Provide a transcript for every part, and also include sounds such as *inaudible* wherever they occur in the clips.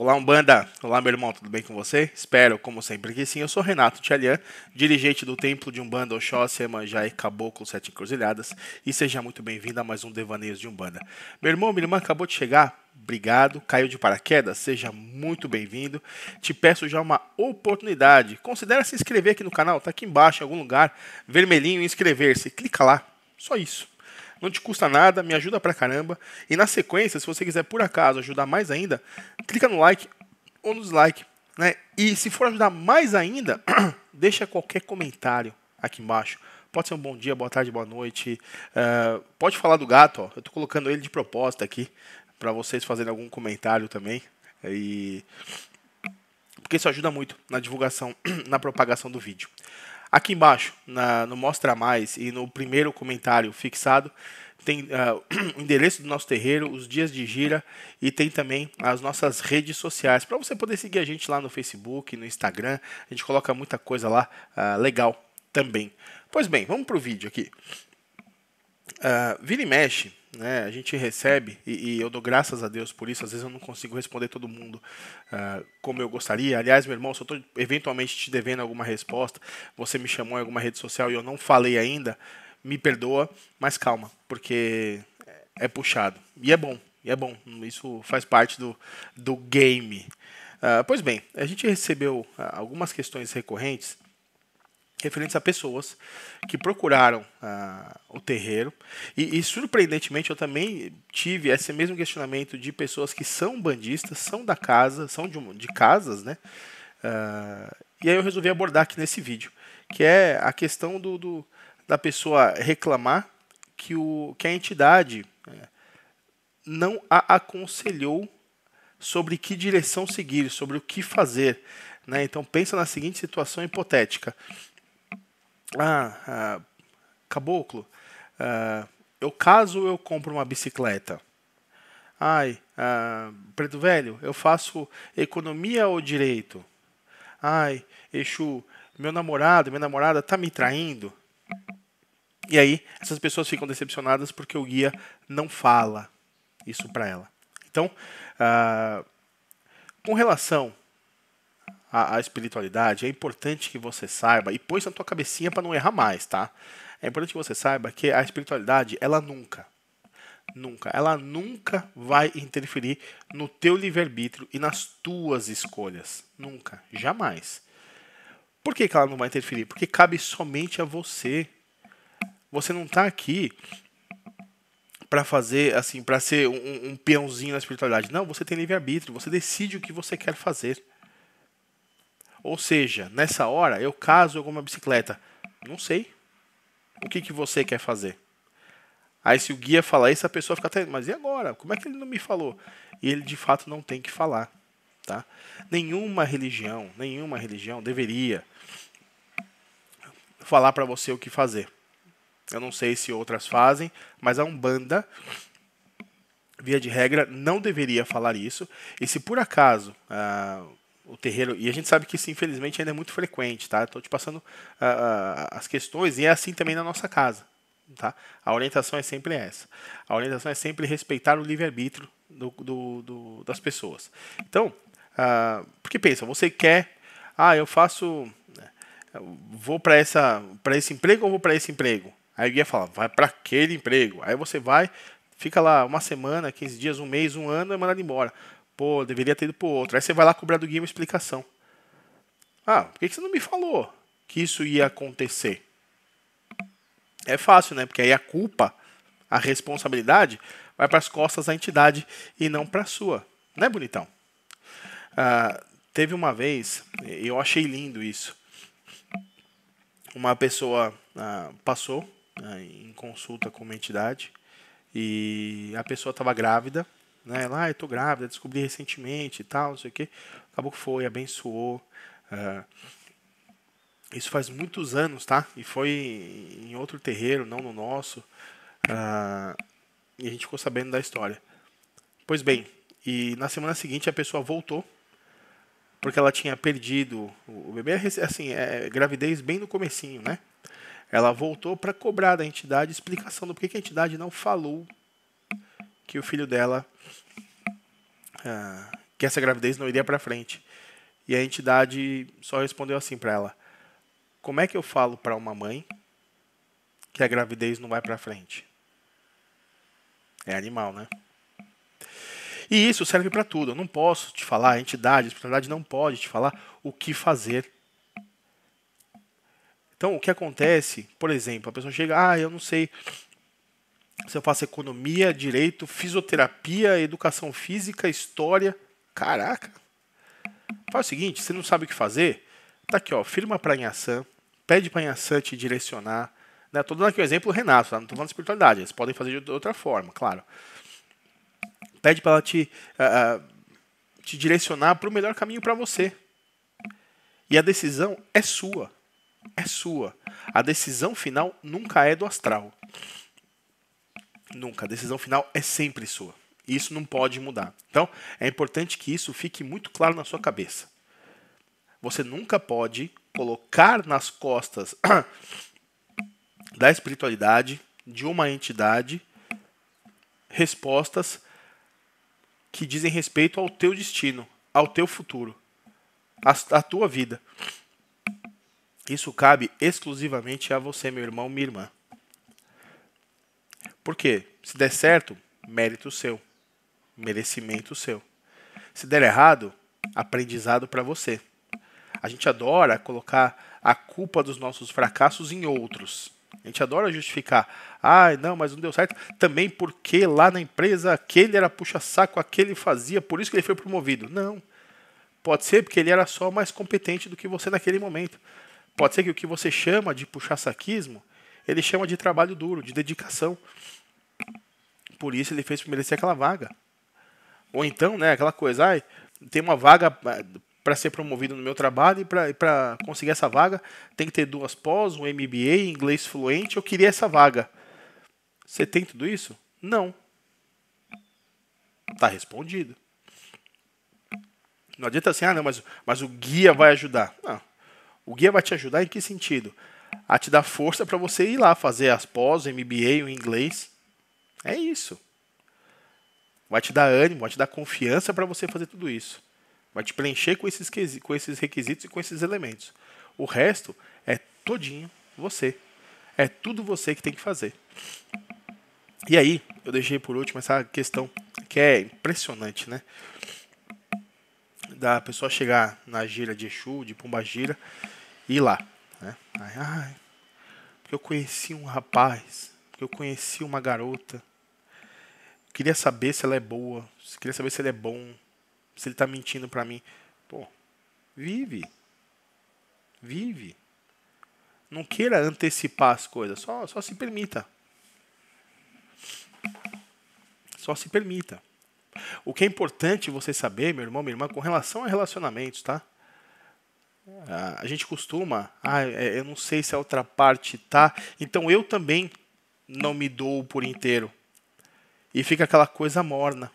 Olá, Umbanda! Olá, meu irmão, tudo bem com você? Espero, como sempre, que sim. Eu sou Renato Tchalian, dirigente do Templo de Umbanda Oxóssia, Emanjá e Caboclo Sete Encruzilhadas, e seja muito bem-vindo a mais um Devaneios de Umbanda. Meu irmão, minha irmã, acabou de chegar? Obrigado. Caiu de paraquedas? Seja muito bem-vindo. Te peço já uma oportunidade. Considere se inscrever aqui no canal, tá aqui embaixo, em algum lugar, vermelhinho, inscrever-se. Clica lá, só isso não te custa nada, me ajuda pra caramba. E na sequência, se você quiser por acaso ajudar mais ainda, clica no like ou no dislike, né? E se for ajudar mais ainda, *clears throat* deixa qualquer comentário aqui embaixo. Pode ser um bom dia, boa tarde, boa noite. Uh, pode falar do gato, ó. Eu tô colocando ele de proposta aqui para vocês fazerem algum comentário também. E porque isso ajuda muito na divulgação, *clears throat* na propagação do vídeo. Aqui embaixo, na, no Mostra Mais e no primeiro comentário fixado, tem uh, *clears throat* o endereço do nosso terreiro, os dias de gira e tem também as nossas redes sociais para você poder seguir a gente lá no Facebook, no Instagram. A gente coloca muita coisa lá uh, legal também. Pois bem, vamos para o vídeo aqui. Uh, vira e mexe, né? A gente recebe, e, e, eu dou graças a Deus por isso, às vezes eu não consigo responder todo mundo uh, como eu gostaria. Aliás, meu irmão, se eu estou eventualmente te devendo alguma resposta, você me chamou em alguma rede social e eu não falei ainda, me perdoa, mas calma, porque é, é puxado. E é bom, e é bom, isso faz parte do, do game. Uh, pois bem, a gente recebeu ah, algumas questões recorrentes referentes a pessoas que procuraram ah, o terreiro. E, e, surpreendentemente, eu também tive esse mesmo questionamento de pessoas que são bandistas, são da casa, são de, de casas, né? Ah, e aí eu resolvi abordar aqui nesse vídeo, que é a questão do, do da pessoa reclamar que, o, que a entidade é, não a aconselhou sobre que direção seguir, sobre o que fazer. Né? Então pensa na seguinte situação hipotética ah, ah caboclo, ah, eu caso eu compro uma bicicleta. Ai, ah, preto velho, eu faço economia ou direito? Ai, Exu, meu namorado, minha namorada tá me traindo. E aí, essas pessoas ficam decepcionadas porque o guia não fala isso para ela. Então, ah, com relação a, a espiritualidade, é importante que você saiba, e isso na tua cabecinha para não errar mais, tá? É importante que você saiba que a espiritualidade, ela nunca, nunca, ela nunca vai interferir no teu livre-arbítrio e nas tuas escolhas. Nunca, jamais. Por que, que ela não vai interferir? Porque cabe somente a você. Você não está aqui para fazer assim, para ser um, um peãozinho na espiritualidade. Não, você tem livre arbítrio, você decide o que você quer fazer. Ou seja, nessa hora eu caso alguma bicicleta. Não sei. O que, que você quer fazer? Aí se o guia falar isso, a pessoa fica até, mas e agora? Como é que ele não me falou? E ele de fato não tem que falar, tá? Nenhuma religião, nenhuma religião deveria falar para você o que fazer. Eu não sei se outras fazem, mas a Umbanda via de regra não deveria falar isso. E se por acaso ah, o terreiro. E a gente sabe que isso, infelizmente, ainda é muito frequente, tá? Estou te passando uh, as questões e é assim também na nossa casa, tá? A orientação é sempre essa. A orientação é sempre respeitar o livre-arbítrio do, do, do, das pessoas. Então, uh, porque pensa, você quer. Ah, eu faço. Vou para esse emprego ou vou para esse emprego? Aí o ia falar, vai para aquele emprego. Aí você vai, fica lá uma semana, 15 dias, um mês, um ano, é mandado embora. Pô, deveria ter ido pro outro. Aí você vai lá cobrar do guia uma explicação. Ah, por que você não me falou que isso ia acontecer? É fácil, né? Porque aí a culpa, a responsabilidade, vai para as costas da entidade e não para a sua. é bonitão? Ah, teve uma vez, eu achei lindo isso. Uma pessoa ah, passou ah, em consulta com uma entidade e a pessoa estava grávida né? Lá, ah, eu tô grávida, descobri recentemente e tal, não sei o quê. Acabou que foi, abençoou. Uh, isso faz muitos anos, tá? E foi em outro terreiro, não no nosso. Uh, e a gente ficou sabendo da história. Pois bem, e na semana seguinte a pessoa voltou porque ela tinha perdido o bebê, assim, é, gravidez bem no comecinho, né? Ela voltou para cobrar da entidade explicação do porquê que a entidade não falou que o filho dela ah, que essa gravidez não iria para frente. E a entidade só respondeu assim para ela: Como é que eu falo para uma mãe que a gravidez não vai para frente? É animal, né? E isso serve para tudo. Eu não posso te falar, a entidade, a espiritualidade não pode te falar o que fazer. Então, o que acontece, por exemplo, a pessoa chega, ah, eu não sei se eu faço economia, direito, fisioterapia, educação física, história. Caraca! Faz o seguinte, você não sabe o que fazer? Tá aqui, ó, firma para Inhaçã, pede para Inhaçã te direcionar. Né? Tô dando aqui o um exemplo do Renato, tá? não estou falando de espiritualidade, eles podem fazer de outra forma, claro. Pede para ela te, uh, te direcionar para o melhor caminho para você. E a decisão é sua. É sua. A decisão final nunca é do astral. Nunca. A decisão final é sempre sua. Isso não pode mudar. Então, é importante que isso fique muito claro na sua cabeça. Você nunca pode colocar nas costas *clears throat* da espiritualidade, de uma entidade, respostas que dizem respeito ao teu destino, ao teu futuro, à tua vida. Isso cabe exclusivamente a você, meu irmão, minha irmã. Por quê? Se der certo, mérito seu, merecimento seu. Se der errado, aprendizado para você. A gente adora colocar a culpa dos nossos fracassos em outros. A gente adora justificar. Ah, não, mas não deu certo. Também porque lá na empresa aquele era puxa-saco, aquele fazia, por isso que ele foi promovido. Não. Pode ser porque ele era só mais competente do que você naquele momento. Pode ser que o que você chama de puxa-saquismo, ele chama de trabalho duro, de dedicação por isso ele fez para merecer aquela vaga. Ou então, né, aquela coisa, ai, tem uma vaga eh, para ser promovido no meu trabalho e para conseguir essa vaga tem que ter duas pós, um MBA, inglês fluente, eu queria essa vaga. Você tem tudo isso? Não. Tá respondido. Não adianta assim, ah, não, mas, mas o guia vai ajudar. Não. O guia vai te ajudar em que sentido? A te dar força para você ir lá fazer as pós, MBA, o inglês. É isso. Vai te dar ânimo, vai te dar confiança para você fazer tudo isso. Vai te preencher com esses, com esses requisitos e com esses elementos. O resto é todinho você. É tudo você que tem que fazer. E aí, eu deixei por último essa questão que é impressionante, né? Da pessoa chegar na gira de Exu, de Gira, e ir lá. Né? Ai, ai, porque eu conheci um rapaz, porque eu conheci uma garota, queria saber se ela é boa, queria saber se ele é bom, se ele tá mentindo para mim. Pô, vive. Vive. Não queira antecipar as coisas, só, só se permita. Só se permita. O que é importante você saber, meu irmão, minha irmã, com relação a relacionamentos, tá? Ah, a gente costuma, ah, é, eu não sei se a outra parte tá, então eu também não me dou por inteiro. E fica aquela coisa morna.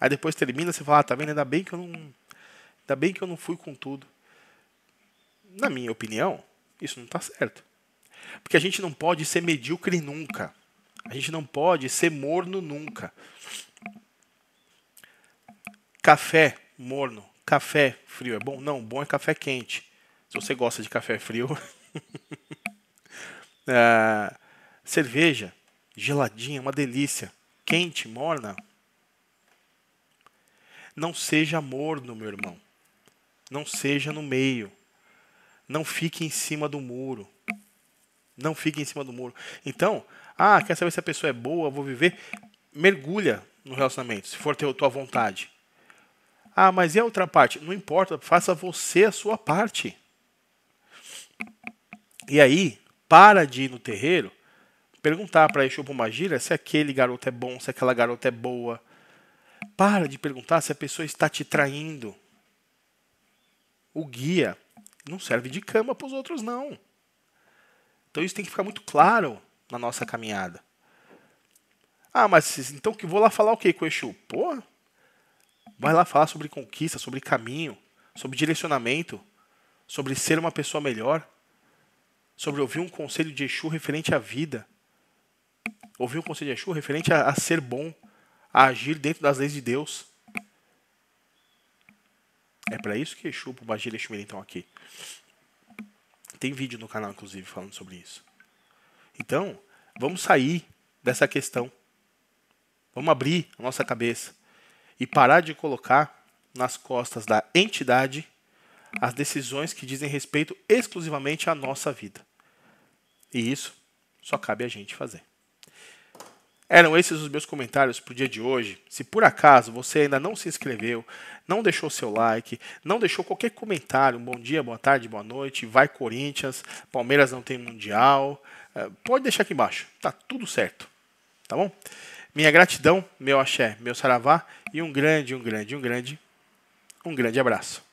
Aí depois termina, você fala, ah, tá vendo? Ainda bem que eu não. Ainda bem que eu não fui com tudo. Na minha opinião, isso não tá certo. Porque a gente não pode ser medíocre nunca. A gente não pode ser morno nunca. Café morno, café frio é bom? Não, bom é café quente. Se você gosta de café frio. *laughs* ah, cerveja geladinha, uma delícia quente, morna, não seja morno, meu irmão. Não seja no meio. Não fique em cima do muro. Não fique em cima do muro. Então, ah, quer saber se a pessoa é boa, vou viver? Mergulha no relacionamento, se for a tua vontade. Ah, mas e a outra parte? Não importa, faça você a sua parte. E aí, para de ir no terreiro Perguntar para Exu Pombagira se aquele garoto é bom, se aquela garota é boa. Para de perguntar se a pessoa está te traindo. O guia não serve de cama para os outros, não. Então isso tem que ficar muito claro na nossa caminhada. Ah, mas então que vou lá falar o que com o Exu? Pô, vai lá falar sobre conquista, sobre caminho, sobre direcionamento, sobre ser uma pessoa melhor, sobre ouvir um conselho de Exu referente à vida ouvir o conselho de Yeshua referente a, a ser bom, a agir dentro das leis de Deus. É para isso que Exu, Pombagira e estão aqui. Tem vídeo no canal, inclusive, falando sobre isso. Então, vamos sair dessa questão. Vamos abrir a nossa cabeça e parar de colocar nas costas da entidade as decisões que dizem respeito exclusivamente à nossa vida. E isso só cabe a gente fazer. Eram esses os meus comentários para o dia de hoje. Se por acaso você ainda não se inscreveu, não deixou seu like, não deixou qualquer comentário, um bom dia, boa tarde, boa noite, vai Corinthians, Palmeiras não tem mundial, eh, pode deixar aqui embaixo, tá tudo certo, tá bom? Minha gratidão, meu axé, meu saravá e um grande, um grande, um grande, um grande abraço.